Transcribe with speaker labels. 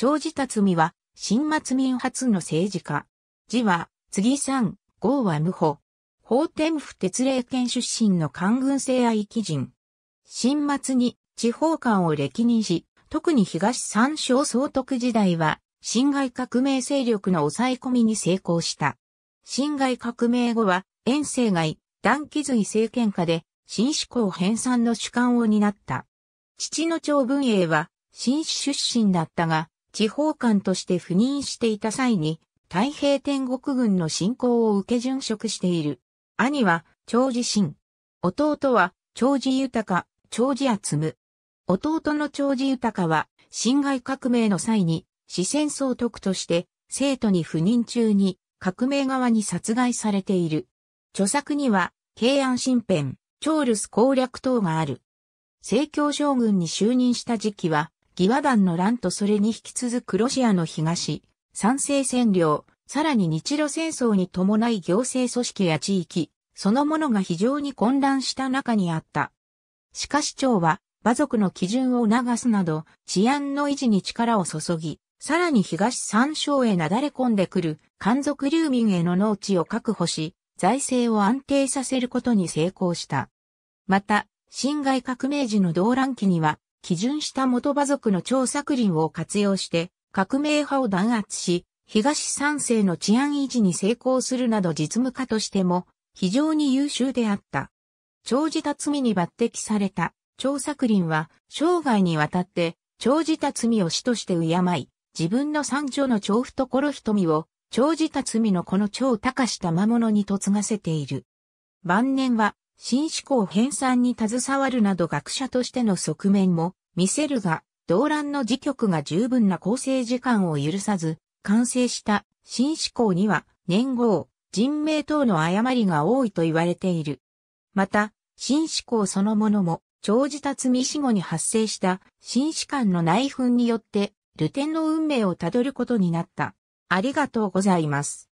Speaker 1: 長寺辰巳は、新末民初の政治家。字は、次三、号は無法。法天府鉄霊県出身の官軍政愛基人。新末に地方官を歴任し、特に東三省総督時代は、辛亥革命勢力の抑え込みに成功した。辛亥革命後は、遠征外、断気髄政権下で、新思考編纂の主観を担った。父の長文英は、新市出身だったが、地方官として赴任していた際に、太平天国軍の侵攻を受け殉職している。兄は、長治信。弟は、長治豊、長治厚む。弟の長治豊は、侵害革命の際に、四川総督として、生徒に赴任中に、革命側に殺害されている。著作には、慶安新編、長留守攻略等がある。政教将軍に就任した時期は、義和団の乱とそれに引き続くロシアの東、賛成占領、さらに日露戦争に伴い行政組織や地域、そのものが非常に混乱した中にあった。しかし長は、馬族の基準を促すなど、治安の維持に力を注ぎ、さらに東三省へなだれ込んでくる、漢族流民への農地を確保し、財政を安定させることに成功した。また、辛亥革命時の動乱期には、基準した元馬族の張作林を活用して、革命派を弾圧し、東三世の治安維持に成功するなど実務家としても非常に優秀であった。長じた罪に抜擢された張作林は生涯にわたって長じた罪を死として敬い、自分の三女の長懐瞳を長じた罪のこの長高した魔物に嫁がせている。晩年は新思考編纂に携わるなど学者としての側面も見せるが、動乱の時局が十分な構成時間を許さず、完成した新思考には年号、人名等の誤りが多いと言われている。また、新思考そのものも、長寿辰巳死後に発生した新思官の内紛によって、ルテンの運命をたどることになった。ありがとうございます。